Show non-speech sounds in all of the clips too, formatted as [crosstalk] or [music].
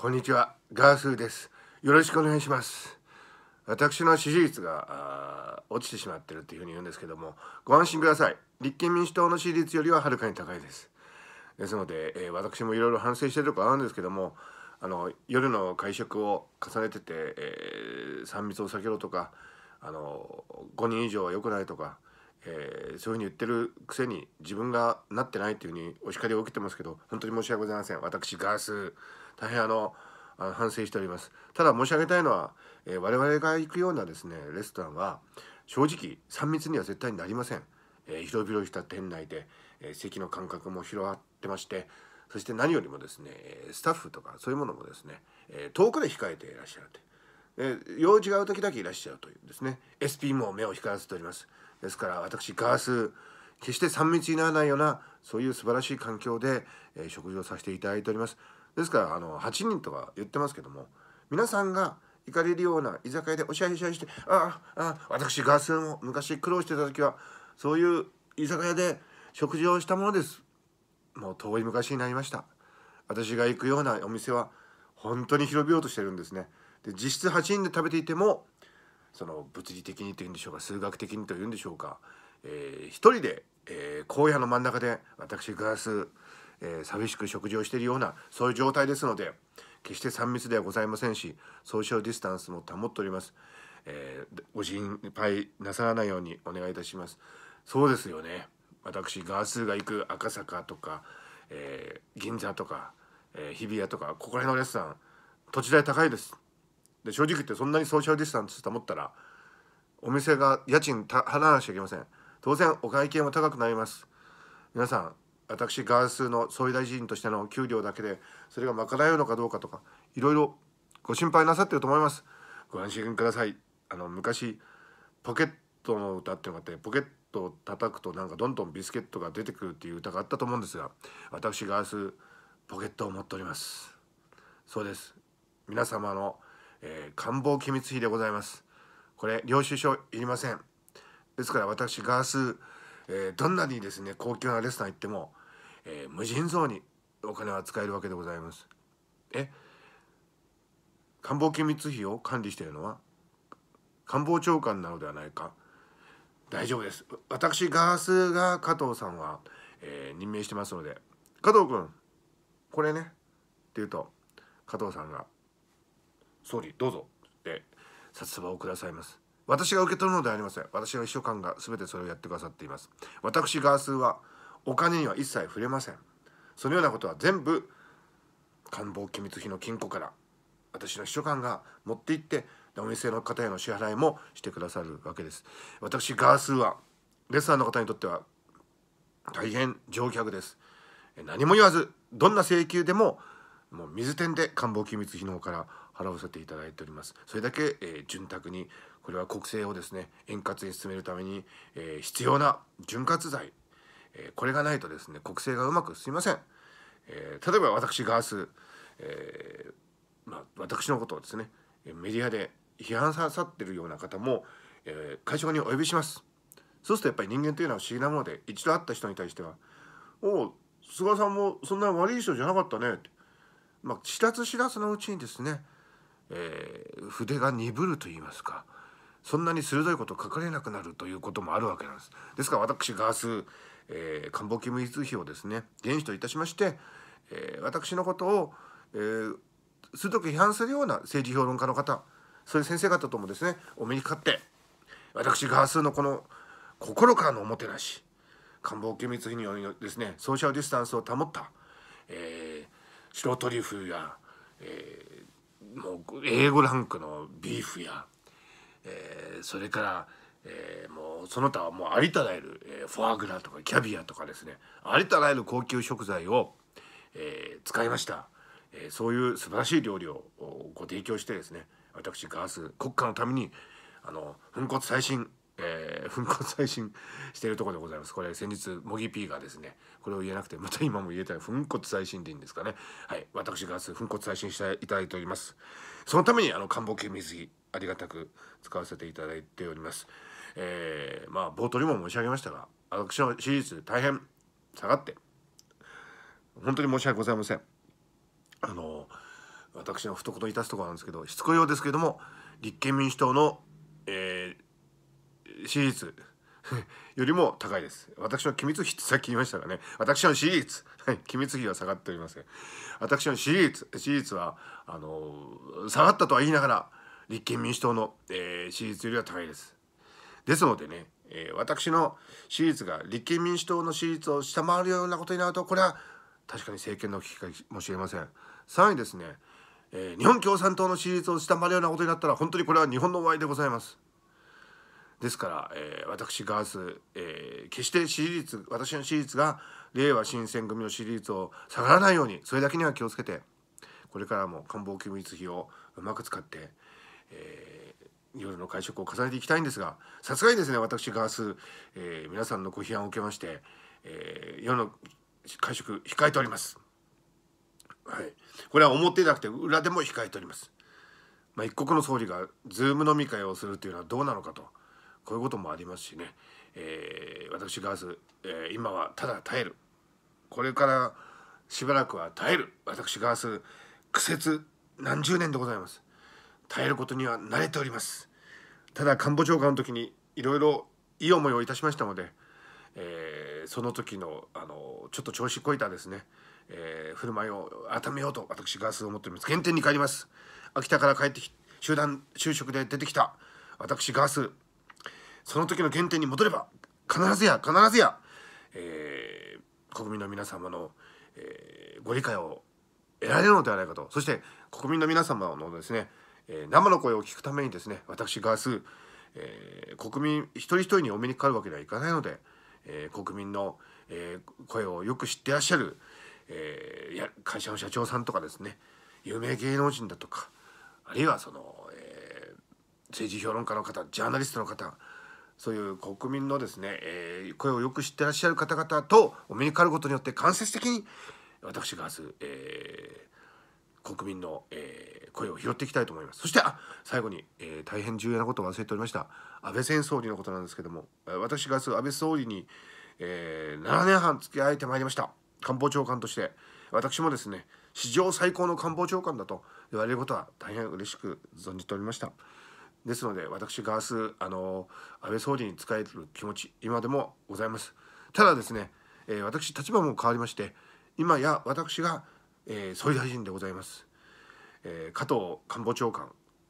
こんにちはガースーですよろしくお願いします私の支持率が落ちてしまってるっていうふうに言うんですけどもご安心ください立憲民主党の支持率よりははるかに高いですですので、えー、私もいろいろ反省してるところあるんですけどもあの夜の会食を重ねてて、えー、3密を避けろとかあの5人以上は良くないとか、えー、そういうふうに言ってるくせに自分がなってないっていうふうにお叱りを受けてますけど本当に申し訳ございません私ガース大変あの反省しておりますただ申し上げたいのは、えー、我々が行くようなですねレストランは正直3密には絶対になりません、えー、広々した店内で、えー、席の間隔も広がってましてそして何よりもですねスタッフとかそういうものもですね、え遠くで控えていらっしゃるとえ用事が合う時だけいらっしゃるというですね SP も目を光らせておりますですから私ガース決して3密にならないようなそういう素晴らしい環境で、え食事をさせていただいておりますですからあの8人とか言ってますけども皆さんが行かれるような居酒屋でおしゃれしゃれして「ああ私ガスも昔苦労してた時はそういう居酒屋で食事をしたものです」もう遠い昔になりました私が行くようなお店は本当に広々としてるんですねで実質8人で食べていてもその物理的にというんでしょうか数学的にというんでしょうか、えー、一人で、えー、荒野の真ん中で私ガスえー、寂しく食事をしているようなそういう状態ですので決して3密ではございませんしソーシャルディスタンスも保っております、えー、ご心配なさらないようにお願いいたしますそうですよね私ガースーが行く赤坂とか、えー、銀座とか、え日比谷とかここら辺のレストラン土地代高いですで正直言ってそんなにソーシャルディスタンス保ったらお店が家賃払わなくちゃいけません当然お会計も高くなります皆さん私ガースの総理大臣としての給料だけでそれが賄えるのかどうかとかいろいろご心配なさっていると思いますご安心くださいあの昔ポケットの歌ってのがあってポケットを叩くとなんかどんどんビスケットが出てくるっていう歌があったと思うんですが私ガースポケットを持っておりますそうです皆様の、えー、官房機密費でございますこれ領収書いりませんですから私ガースえー、どんなにですね高級なレストラン行っても、えー、無尽蔵にお金は使えるわけでございます。え官房機密費を管理しているのは官房長官なのではないか大丈夫です私ガースが加藤さんは、えー、任命してますので加藤君これねって言うと加藤さんが「総理どうぞ」って札束をくださいます。私が受け取るのではありません。私の秘書官が全てそれをやってくださっています。私、ガースーはお金には一切触れません。そのようなことは全部官房機密費の金庫から私の秘書官が持って行ってお店の方への支払いもしてくださるわけです。私、ガースーはレスラーの方にとっては大変乗客です。何も言わず、どんな請求でももう水天で官房機密費の方から払わせていただいております。それだけ、えー、潤沢にこれは国政をですね円滑に進めるために、えー、必要な潤滑剤、えー、これがないとですね国政がうまく進みません、えー、例えば私ガース、えー、まあ、私のことをですねメディアで批判ささってるような方も、え会食にお呼びしますそうするとやっぱり人間というのは不思議なもので一度会った人に対しては「おお菅さんもそんな悪い人じゃなかったね」って、まあ知らず知らずのうちにですね、え筆が鈍ると言いますかそんなに鋭いこと書かれなくなるということもあるわけなんです。ですから私ガース、えー、官房機務費をですね原資といたしまして、えー、私のことを、えー、鋭く批判するような政治評論家の方そういう先生方ともですねお目にかかって私ガースのこの心からのおもてなし官房機密費によりですねソーシャルディスタンスを保った、えー、白トリュフや、えー、もう A5 ランクのビーフやえー、それから、えー、もうその他はもうありとあらゆる、えー、フォアグラとかキャビアとかですねありとあらゆる高級食材を、え使いました、えそういう素晴らしい料理をご提供してですね私ガース国家のためにあの粉骨最新えー、粉骨最新しているところでございます。これ先日、模擬 P がですね、これを言えなくて、また今も言えたら粉骨最新でいいんですかね。はい。私が粉骨最新していただいております。そのために、あの、官房系水着、ありがたく使わせていただいております。えー、まあ冒頭にも申し上げましたが私の支持率大変下がって本当に申し訳ございません。あの私の懐いたすところなんですけどしつこいようですけれども立憲民主党の、えー、支持率 [laughs] よりも高いです。私の機密費ってさっき言いましたがね、私の支持率、はい、機密費は下がっておりません。私の支持率、支持率は、あの下がったとは言いながら、立憲民主党の、えー、支持率よりは高いです。ですのでね、えー、私の支持率が立憲民主党の支持率を下回るようなことになるとこれは確かに政権の危機かもしれません。3位ですね、えー、日本共産党の支持率を下回るようなことになったら本当にこれは日本の終わりでございます。ですから、えー、私ガース、えー、決して支持率私の支持率が令和新選組の支持率を下がらないようにそれだけには気をつけてこれからも官房機密費をうまく使って、えいろいろの会食を重ねていきたいんですがさすがにですね私ガース、えー、皆さんのご批判を受けまして、えー、夜の会食控えております。はい、これは表ていなくて裏でも控えております。まあ、一国の総理がズーム飲み会をするというのはどうなのかとこういうこともありますしね、えー、私ガース、えー、今はただ耐えるこれからしばらくは耐える私ガース苦節何十年でございます耐えることには慣れておりますただ官房長官の時にいろいろいい思いをいたしましたので、えー、その時のあのちょっと調子こいたですね、えー、振る舞いを温めようと私ガスを持っております原点に帰ります秋田から帰ってき集団就職で出てきた私ガスその時の原点に戻れば必ずや必ずや、えー、国民の皆様の、えー、ご理解を得られるのではないかとそして国民の皆様のですねえー、生の声を聞くためにですね私ガース、えー、国民一人一人にお目にかかるわけにはいかないので、えー、国民の、え声をよく知ってらっしゃる、えや会社の社長さんとかですね有名芸能人だとかあるいはその、え政治評論家の方ジャーナリストの方そういう国民のですね、え声をよく知ってらっしゃる方々とお目にかかることによって間接的に私が明日、え国民の、えー、声を拾っていきたいと思いますそしてあ最後に、えー、大変重要なことを忘れておりました安倍前総理のことなんですけども私がすぐ安倍総理に、えー、7年半付き合えてまいりました官房長官として私もですね史上最高の官房長官だと言われることは大変嬉しく存じておりましたですので私が明日あの安倍総理に仕える気持ち今でもございますただですね、えー、私立場も変わりまして今や私が、えー、総理大臣でございますえー、加藤官房長官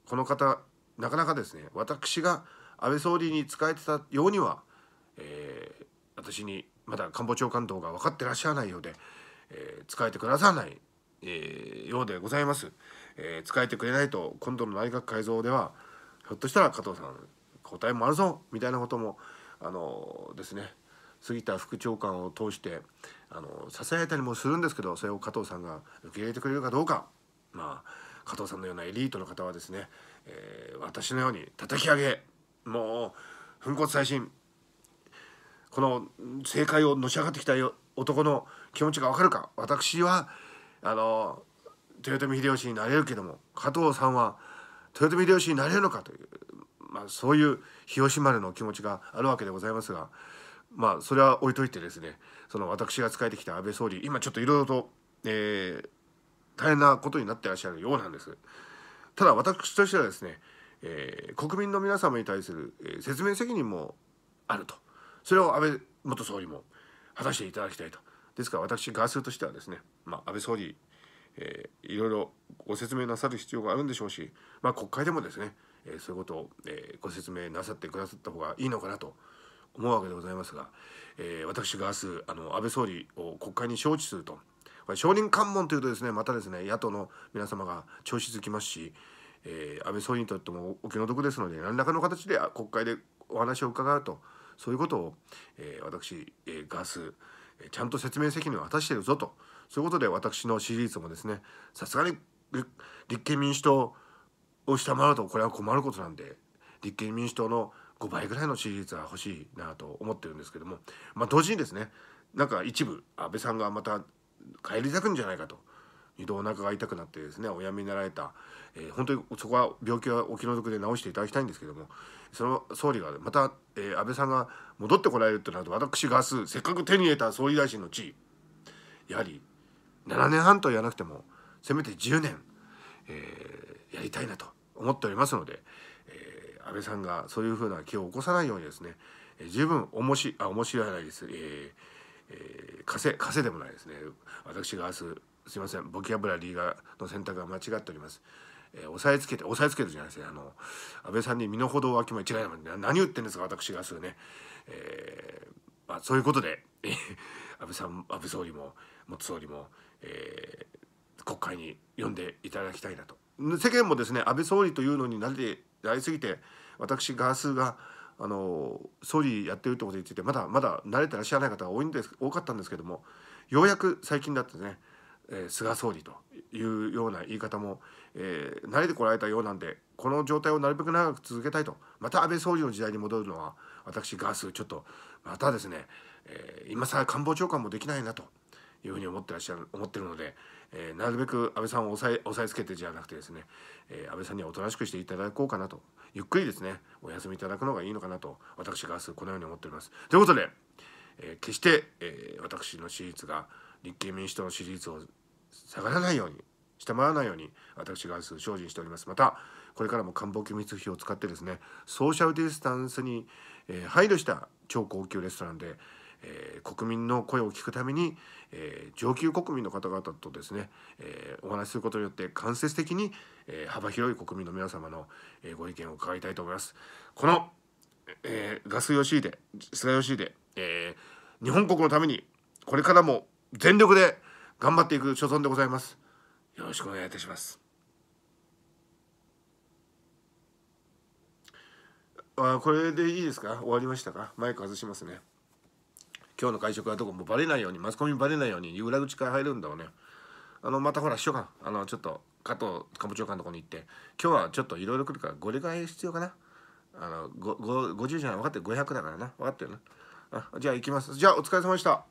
この方なかなかですね私が安倍総理に仕えてたようには、えー、私にまだ官房長官等が分かってらっしゃらないようで、えー、仕えてくださらない、えー、ようでございます、えー、仕えてくれないと今度の内閣改造ではひょっとしたら加藤さん答えもあるぞみたいなこともあのですね杉田副長官を通してあのさえたりもするんですけどそれを加藤さんが受け入れてくれるかどうかまあ加藤さんのようなエリートの方はですね、えー、私のように叩き上げもう粉骨再新この政界をのし上がってきた男の気持ちが分かるか私はあの豊臣秀吉になれるけども加藤さんは豊臣秀吉になれるのかという、まあ、そういう日吉丸の気持ちがあるわけでございますが、まあ、それは置いといてですねその私が仕えてきた安倍総理今ちょっといろいろと、えー、大変なことになってらっしゃるようなんです。ただ私としてはですね、えー、国民の皆様に対する、え説明責任もあるとそれを安倍元総理も果たしていただきたいとですから私ースとしてはですね、まあ、安倍総理、えー、いろいろご説明なさる必要があるんでしょうし、まあ、国会でもですね、えー、そういうことを、えー、ご説明なさってくださった方がいいのかなと思うわけでございますが、えー、私側数あの安倍総理を国会に招致すると。まあ、証人喚問というとですねまたですね野党の皆様が調子づきますし、えー、安倍総理にとってもお気の毒ですので何らかの形で国会でお話を伺うとそういうことを、えー、私、えー、ガス、えちゃんと説明責任を果たしているぞとそういうことで私の支持率もですねさすがに立憲民主党を下回るとこれは困ることなんで立憲民主党の5倍ぐらいの支持率は欲しいなと思ってるんですけども、まあ、同時にですねなんか一部安倍さんがまた帰りたくんじゃないかと二度お腹が痛くなってですねおやめになられた、えー、本当にそこは病気はお気の毒で治していただきたいんですけどもその総理がまた、えー、安倍さんが戻ってこられるとなると私が明せっかく手に入れた総理大臣の地位やはり7年半とやらなくてもせめて10年、えー、やりたいなと思っておりますので、えー、安倍さんがそういうふうな気を起こさないようにですね、えー、十分おもしあ面白いです、えー、えー、でもないですね私が明日すいませんボキャブラリーがの選択が間違っております、えー、押さえつけて押さえつけてじゃないですねあの安倍さんに身の程を明きも違いな何言ってんですか私が明日ね、えー、まあ、そういうことで安倍さん安倍総理も元総理も、えー、国会に呼んでいただきたいなと世間もですね安倍総理というのに慣れてやりすぎて私ガースがあの総理やってるってことについてまだまだ慣れてらっしゃらない方が多いんです多かったんですけどもようやく最近だってね、えー、菅総理というような言い方も、えー、慣れてこられたようなんでこの状態をなるべく長く続けたいとまた安倍総理の時代に戻るのは私ガースちょっとまたですね、えー、今更官房長官もできないなというふうに思ってらっしゃる思ってるので。えー、なるべく安倍さんを押さえ押さえつけてじゃなくてですね、えー、安倍さんにはおとなしくしていただこうかなとゆっくりですねお休みいただくのがいいのかなと私が明日このように思っております。ということで、えー、決して、えー、私の支持率が立憲民主党の支持率を下がらないように下回らないように私が明日精進しております。またこれからも官房機密費を使ってですねソーシャルディスタンスに、えー、配慮した超高級レストランでえー、国民の声を聞くために、えー、上級国民の方々とですね、えー、お話しすることによって間接的に、え幅広い国民の皆様の、えご意見を伺いたいと思います。この、えガス吉井で菅義で、え日本国のためにこれからも全力で頑張っていく所存でございます。よろしくお願いいたします。あこれでいいですか終わりましたかマイク外しますね。今日の会食はどこもバレないようにマスコミバレないように裏口から入るんだろうねあのまたほら秘書官あのちょっと加藤官房長官のとこに行って今日はちょっといろいろ来るからご理解必要かなあのごご50じゃない分かって500だからな分かってるなあじゃあ行きますじゃあお疲れ様でした